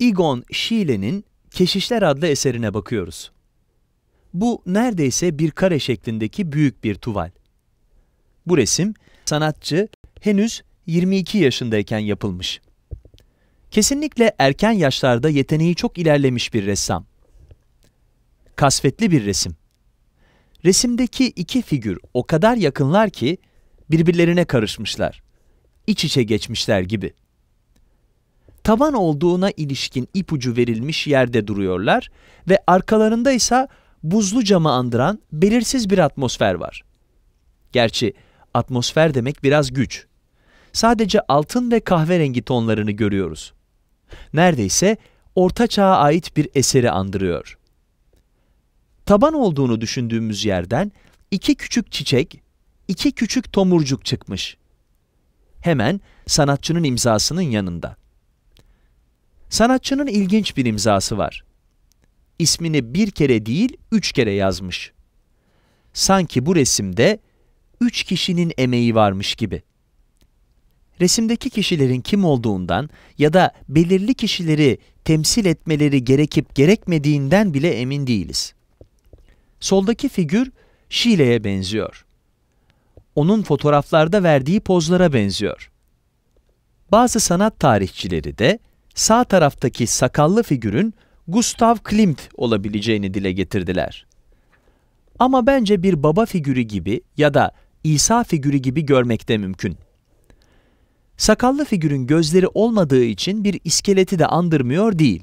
Igon Şile'nin Keşişler adlı eserine bakıyoruz. Bu neredeyse bir kare şeklindeki büyük bir tuval. Bu resim sanatçı henüz 22 yaşındayken yapılmış. Kesinlikle erken yaşlarda yeteneği çok ilerlemiş bir ressam. Kasvetli bir resim. Resimdeki iki figür o kadar yakınlar ki birbirlerine karışmışlar. İç içe geçmişler gibi taban olduğuna ilişkin ipucu verilmiş yerde duruyorlar ve arkalarında ise buzlu camı andıran belirsiz bir atmosfer var. Gerçi atmosfer demek biraz güç. Sadece altın ve kahverengi tonlarını görüyoruz. Neredeyse orta çağa ait bir eseri andırıyor. Taban olduğunu düşündüğümüz yerden iki küçük çiçek, iki küçük tomurcuk çıkmış. Hemen sanatçının imzasının yanında. Sanatçının ilginç bir imzası var. İsmini bir kere değil, üç kere yazmış. Sanki bu resimde üç kişinin emeği varmış gibi. Resimdeki kişilerin kim olduğundan ya da belirli kişileri temsil etmeleri gerekip gerekmediğinden bile emin değiliz. Soldaki figür Şile'ye benziyor. Onun fotoğraflarda verdiği pozlara benziyor. Bazı sanat tarihçileri de sağ taraftaki sakallı figürün Gustav Klimt olabileceğini dile getirdiler. Ama bence bir baba figürü gibi ya da İsa figürü gibi görmek de mümkün. Sakallı figürün gözleri olmadığı için bir iskeleti de andırmıyor değil.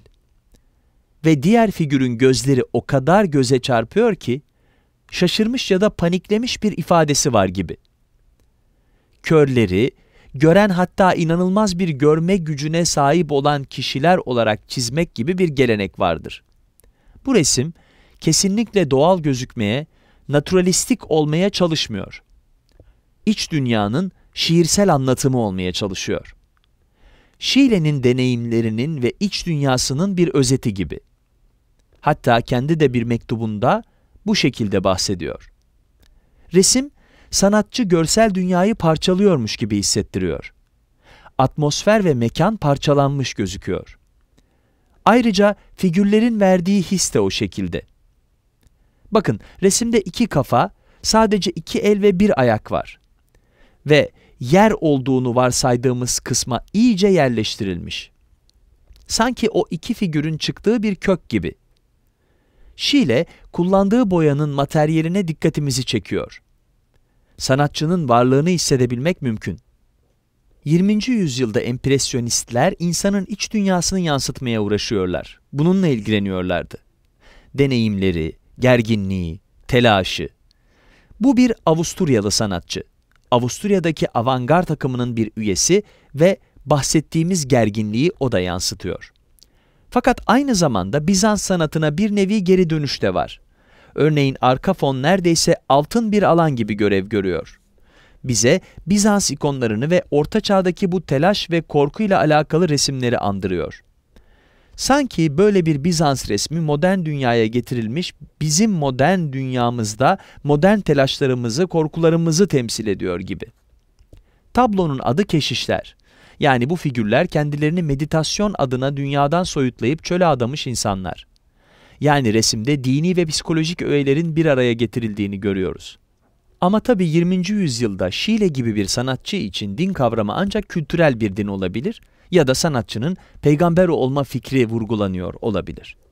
Ve diğer figürün gözleri o kadar göze çarpıyor ki, şaşırmış ya da paniklemiş bir ifadesi var gibi. Körleri, gören hatta inanılmaz bir görme gücüne sahip olan kişiler olarak çizmek gibi bir gelenek vardır. Bu resim kesinlikle doğal gözükmeye, naturalistik olmaya çalışmıyor. İç dünyanın şiirsel anlatımı olmaya çalışıyor. Şile'nin deneyimlerinin ve iç dünyasının bir özeti gibi. Hatta kendi de bir mektubunda bu şekilde bahsediyor. Resim sanatçı görsel dünyayı parçalıyormuş gibi hissettiriyor. Atmosfer ve mekan parçalanmış gözüküyor. Ayrıca figürlerin verdiği his de o şekilde. Bakın resimde iki kafa, sadece iki el ve bir ayak var. Ve yer olduğunu varsaydığımız kısma iyice yerleştirilmiş. Sanki o iki figürün çıktığı bir kök gibi. Şile kullandığı boyanın materyaline dikkatimizi çekiyor sanatçının varlığını hissedebilmek mümkün. 20. yüzyılda empresyonistler insanın iç dünyasını yansıtmaya uğraşıyorlar. Bununla ilgileniyorlardı. Deneyimleri, gerginliği, telaşı. Bu bir Avusturyalı sanatçı. Avusturya'daki avangar takımının bir üyesi ve bahsettiğimiz gerginliği o da yansıtıyor. Fakat aynı zamanda Bizans sanatına bir nevi geri dönüş de var. Örneğin arka fon neredeyse altın bir alan gibi görev görüyor. Bize Bizans ikonlarını ve Orta Çağ'daki bu telaş ve korkuyla alakalı resimleri andırıyor. Sanki böyle bir Bizans resmi modern dünyaya getirilmiş, bizim modern dünyamızda modern telaşlarımızı, korkularımızı temsil ediyor gibi. Tablonun adı keşişler. Yani bu figürler kendilerini meditasyon adına dünyadan soyutlayıp çöle adamış insanlar yani resimde dini ve psikolojik öğelerin bir araya getirildiğini görüyoruz. Ama tabi 20. yüzyılda Şile gibi bir sanatçı için din kavramı ancak kültürel bir din olabilir ya da sanatçının peygamber olma fikri vurgulanıyor olabilir.